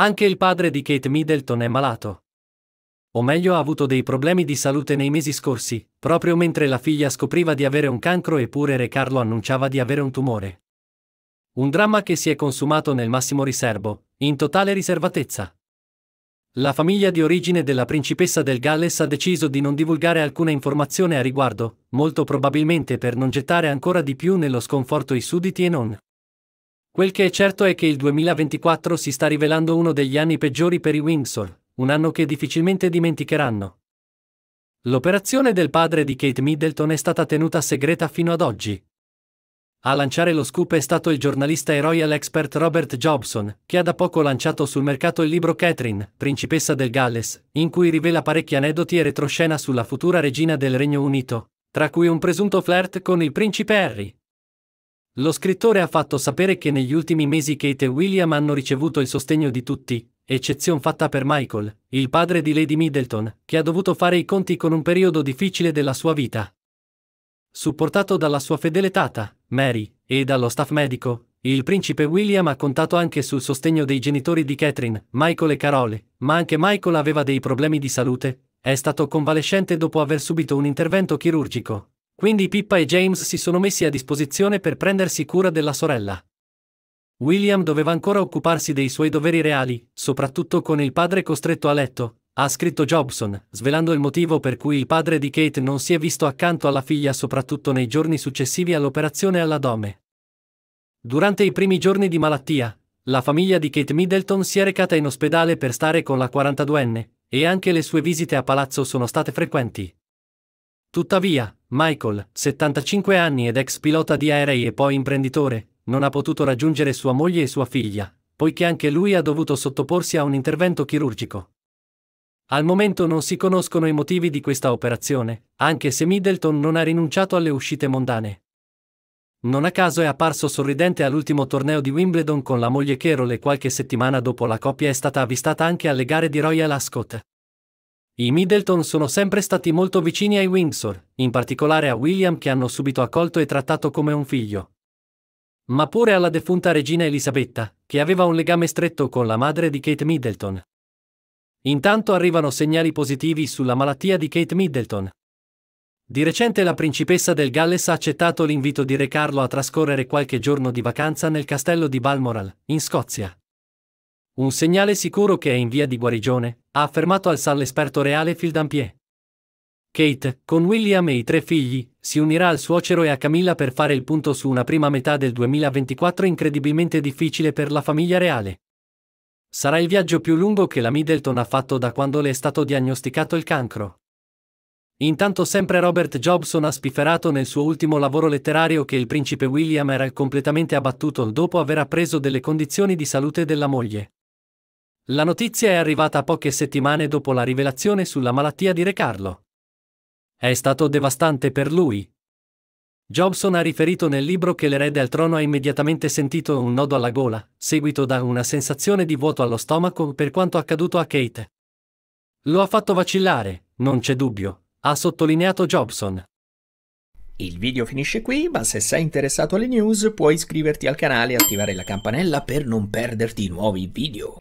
Anche il padre di Kate Middleton è malato. O meglio ha avuto dei problemi di salute nei mesi scorsi, proprio mentre la figlia scopriva di avere un cancro eppure Re Carlo annunciava di avere un tumore. Un dramma che si è consumato nel massimo riservo, in totale riservatezza. La famiglia di origine della principessa del Galles ha deciso di non divulgare alcuna informazione a riguardo, molto probabilmente per non gettare ancora di più nello sconforto i sudditi e non. Quel che è certo è che il 2024 si sta rivelando uno degli anni peggiori per i Windsor, un anno che difficilmente dimenticheranno. L'operazione del padre di Kate Middleton è stata tenuta segreta fino ad oggi. A lanciare lo scoop è stato il giornalista e royal expert Robert Jobson, che ha da poco lanciato sul mercato il libro Catherine, principessa del Galles, in cui rivela parecchi aneddoti e retroscena sulla futura regina del Regno Unito, tra cui un presunto flirt con il principe Harry. Lo scrittore ha fatto sapere che negli ultimi mesi Kate e William hanno ricevuto il sostegno di tutti, eccezion fatta per Michael, il padre di Lady Middleton, che ha dovuto fare i conti con un periodo difficile della sua vita. Supportato dalla sua fedele tata, Mary, e dallo staff medico, il principe William ha contato anche sul sostegno dei genitori di Catherine, Michael e Carole, ma anche Michael aveva dei problemi di salute, è stato convalescente dopo aver subito un intervento chirurgico. Quindi Pippa e James si sono messi a disposizione per prendersi cura della sorella. William doveva ancora occuparsi dei suoi doveri reali, soprattutto con il padre costretto a letto, ha scritto Jobson, svelando il motivo per cui il padre di Kate non si è visto accanto alla figlia soprattutto nei giorni successivi all'operazione alla dome. Durante i primi giorni di malattia, la famiglia di Kate Middleton si è recata in ospedale per stare con la 42enne, e anche le sue visite a palazzo sono state frequenti. Tuttavia, Michael, 75 anni ed ex pilota di aerei e poi imprenditore, non ha potuto raggiungere sua moglie e sua figlia, poiché anche lui ha dovuto sottoporsi a un intervento chirurgico. Al momento non si conoscono i motivi di questa operazione, anche se Middleton non ha rinunciato alle uscite mondane. Non a caso è apparso sorridente all'ultimo torneo di Wimbledon con la moglie Carol e qualche settimana dopo la coppia è stata avvistata anche alle gare di Royal Ascot. I Middleton sono sempre stati molto vicini ai Windsor, in particolare a William che hanno subito accolto e trattato come un figlio. Ma pure alla defunta regina Elisabetta, che aveva un legame stretto con la madre di Kate Middleton. Intanto arrivano segnali positivi sulla malattia di Kate Middleton. Di recente la principessa del Galles ha accettato l'invito di Re Carlo a trascorrere qualche giorno di vacanza nel castello di Balmoral, in Scozia. Un segnale sicuro che è in via di guarigione, ha affermato al sal esperto reale Phil Dampier. Kate, con William e i tre figli, si unirà al suocero e a Camilla per fare il punto su una prima metà del 2024 incredibilmente difficile per la famiglia reale. Sarà il viaggio più lungo che la Middleton ha fatto da quando le è stato diagnosticato il cancro. Intanto sempre Robert Jobson ha spifferato nel suo ultimo lavoro letterario che il principe William era completamente abbattuto dopo aver appreso delle condizioni di salute della moglie. La notizia è arrivata poche settimane dopo la rivelazione sulla malattia di Re Carlo. È stato devastante per lui. Jobson ha riferito nel libro che l'erede al trono ha immediatamente sentito un nodo alla gola, seguito da una sensazione di vuoto allo stomaco per quanto accaduto a Kate. Lo ha fatto vacillare, non c'è dubbio, ha sottolineato Jobson. Il video finisce qui, ma se sei interessato alle news puoi iscriverti al canale e attivare la campanella per non perderti i nuovi video.